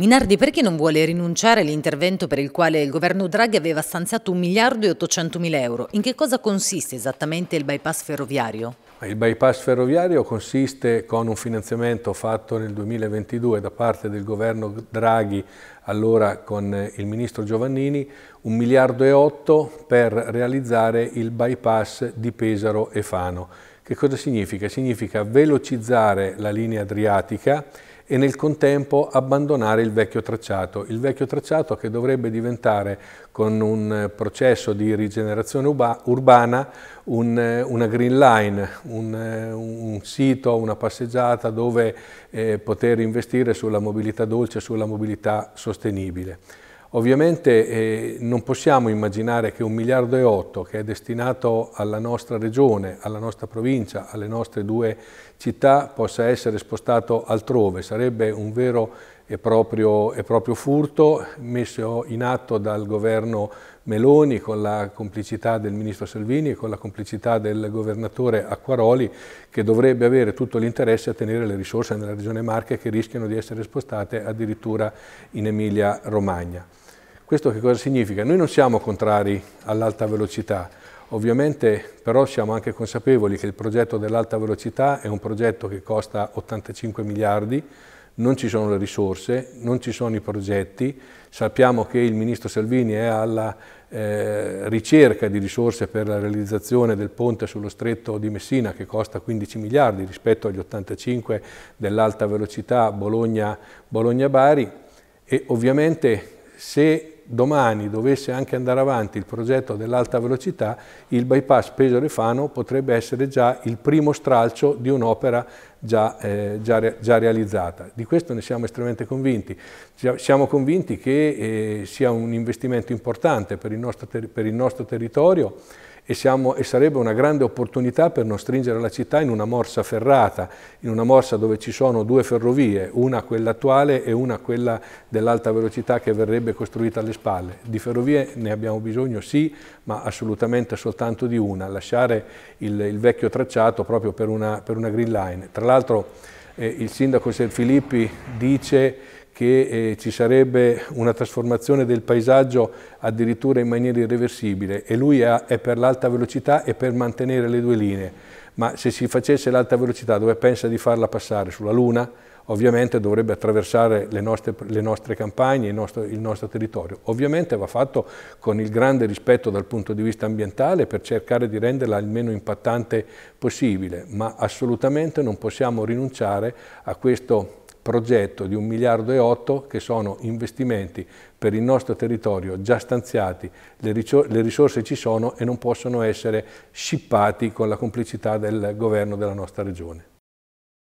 Minardi perché non vuole rinunciare all'intervento per il quale il governo Draghi aveva stanziato 1 miliardo e 800 mila euro? In che cosa consiste esattamente il bypass ferroviario? Il bypass ferroviario consiste con un finanziamento fatto nel 2022 da parte del governo Draghi, allora con il ministro Giovannini, 1 miliardo e 8 per realizzare il bypass di Pesaro e Fano. Che cosa significa? Significa velocizzare la linea adriatica e nel contempo abbandonare il vecchio tracciato, il vecchio tracciato che dovrebbe diventare con un processo di rigenerazione urbana un, una green line, un, un, sito, una passeggiata dove eh, poter investire sulla mobilità dolce, sulla mobilità sostenibile. Ovviamente eh, non possiamo immaginare che un miliardo e otto che è destinato alla nostra regione, alla nostra provincia, alle nostre due città possa essere spostato altrove, sarebbe un vero e proprio, e proprio furto messo in atto dal governo Meloni con la complicità del ministro Salvini e con la complicità del governatore Acquaroli che dovrebbe avere tutto l'interesse a tenere le risorse nella regione Marche che rischiano di essere spostate addirittura in Emilia Romagna. Questo che cosa significa? Noi non siamo contrari all'alta velocità, Ovviamente però siamo anche consapevoli che il progetto dell'alta velocità è un progetto che costa 85 miliardi, non ci sono le risorse, non ci sono i progetti, sappiamo che il ministro Salvini è alla eh, ricerca di risorse per la realizzazione del ponte sullo stretto di Messina che costa 15 miliardi rispetto agli 85 dell'alta velocità Bologna-Bari Bologna e ovviamente se domani dovesse anche andare avanti il progetto dell'alta velocità, il bypass Pesaro-Fano potrebbe essere già il primo stralcio di un'opera già, eh, già, già, realizzata. Di questo ne siamo estremamente convinti. Siamo convinti che eh, sia un investimento importante per il nostro, per il nostro territorio, e, siamo, e, sarebbe una grande opportunità per non stringere la città in una morsa ferrata, in una morsa dove ci sono due ferrovie, una quella attuale e una quella dell'alta velocità che verrebbe costruita alle spalle. Di ferrovie ne abbiamo bisogno sì, ma assolutamente soltanto di una, lasciare il, il vecchio tracciato proprio per una, per una green line. Tra l'altro eh, il sindaco Filippi dice che eh, ci sarebbe una trasformazione del paesaggio addirittura in maniera irreversibile e lui è, è per l'alta velocità e per mantenere le due linee. Ma se si facesse l'alta velocità dove pensa di farla passare? Sulla Luna? ovviamente dovrebbe attraversare le nostre, le nostre campagne, il nostro, il nostro, territorio. Ovviamente va fatto con il grande rispetto dal punto di vista ambientale per cercare di renderla il meno impattante possibile, ma assolutamente non possiamo rinunciare a questo progetto di 1 miliardo e 8 che sono investimenti per il nostro territorio già stanziati, le, risorse ci sono e non possono essere scippati con la complicità del governo della nostra regione.